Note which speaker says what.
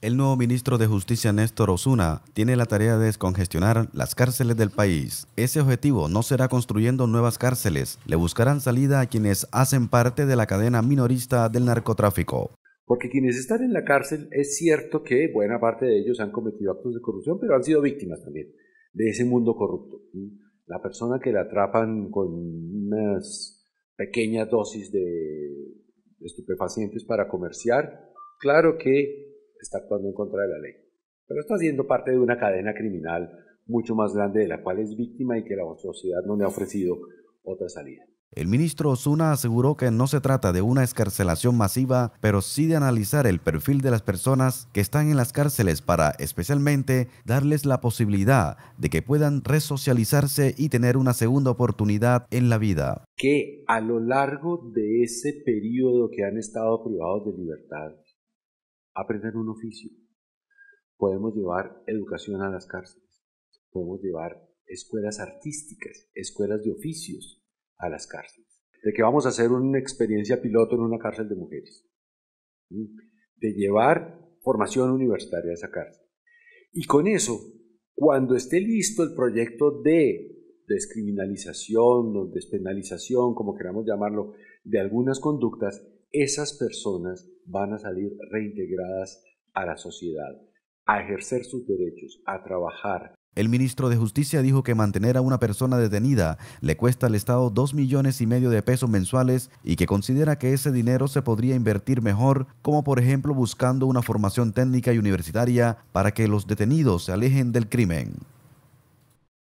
Speaker 1: El nuevo ministro de Justicia Néstor Osuna tiene la tarea de descongestionar las cárceles del país. Ese objetivo no será construyendo nuevas cárceles, le buscarán salida a quienes hacen parte de la cadena minorista del narcotráfico.
Speaker 2: Porque quienes están en la cárcel es cierto que buena parte de ellos han cometido actos de corrupción, pero han sido víctimas también de ese mundo corrupto. La persona que la atrapan con unas pequeñas dosis de estupefacientes para comerciar, claro que está actuando en contra de la ley, pero está siendo parte de una cadena criminal mucho más grande de la cual es víctima y que la sociedad no le ha ofrecido otra salida.
Speaker 1: El ministro Osuna aseguró que no se trata de una escarcelación masiva, pero sí de analizar el perfil de las personas que están en las cárceles para especialmente darles la posibilidad de que puedan resocializarse y tener una segunda oportunidad en la vida.
Speaker 2: Que a lo largo de ese periodo que han estado privados de libertad, aprender un oficio. Podemos llevar educación a las cárceles. Podemos llevar escuelas artísticas, escuelas de oficios a las cárceles. De que vamos a hacer una experiencia piloto en una cárcel de mujeres. De llevar formación universitaria a esa cárcel. Y con eso, cuando esté listo el proyecto de descriminalización o despenalización, como queramos llamarlo, de algunas conductas, esas personas van a salir reintegradas a la sociedad, a ejercer sus derechos, a trabajar.
Speaker 1: El ministro de Justicia dijo que mantener a una persona detenida le cuesta al Estado dos millones y medio de pesos mensuales y que considera que ese dinero se podría invertir mejor, como por ejemplo buscando una formación técnica y universitaria para que los detenidos se alejen del crimen.